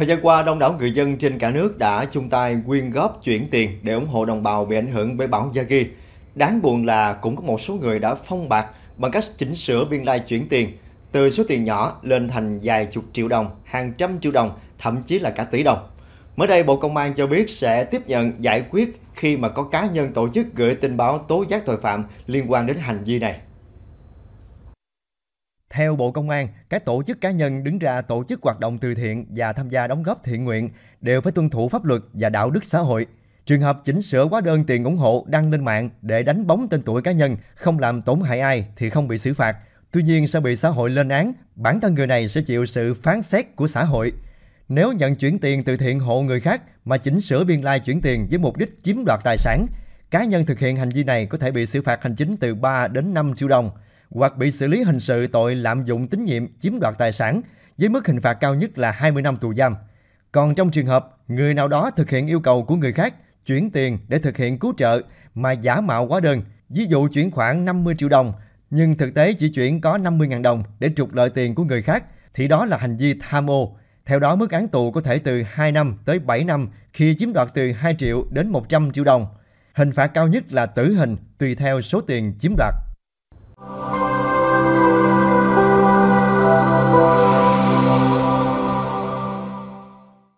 Thời gian qua, đông đảo người dân trên cả nước đã chung tay quyên góp chuyển tiền để ủng hộ đồng bào bị ảnh hưởng bởi bão Yagi. Đáng buồn là cũng có một số người đã phong bạc bằng cách chỉnh sửa biên lai chuyển tiền từ số tiền nhỏ lên thành vài chục triệu đồng, hàng trăm triệu đồng, thậm chí là cả tỷ đồng. Mới đây, Bộ Công an cho biết sẽ tiếp nhận giải quyết khi mà có cá nhân tổ chức gửi tin báo tố giác tội phạm liên quan đến hành vi này. Theo Bộ Công an, các tổ chức cá nhân đứng ra tổ chức hoạt động từ thiện và tham gia đóng góp thiện nguyện đều phải tuân thủ pháp luật và đạo đức xã hội. Trường hợp chỉnh sửa hóa đơn tiền ủng hộ đăng lên mạng để đánh bóng tên tuổi cá nhân, không làm tổn hại ai thì không bị xử phạt. Tuy nhiên sẽ bị xã hội lên án, bản thân người này sẽ chịu sự phán xét của xã hội. Nếu nhận chuyển tiền từ thiện hộ người khác mà chỉnh sửa biên lai chuyển tiền với mục đích chiếm đoạt tài sản, cá nhân thực hiện hành vi này có thể bị xử phạt hành chính từ 3 đến 5 triệu đồng – hoặc bị xử lý hình sự tội lạm dụng tín nhiệm chiếm đoạt tài sản với mức hình phạt cao nhất là 20 năm tù giam. Còn trong trường hợp người nào đó thực hiện yêu cầu của người khác chuyển tiền để thực hiện cứu trợ mà giả mạo quá đơn, ví dụ chuyển khoảng 50 triệu đồng nhưng thực tế chỉ chuyển có 50.000 đồng để trục lợi tiền của người khác thì đó là hành vi tham ô. Theo đó mức án tù có thể từ 2 năm tới 7 năm khi chiếm đoạt từ 2 triệu đến 100 triệu đồng. Hình phạt cao nhất là tử hình tùy theo số tiền chiếm đoạt.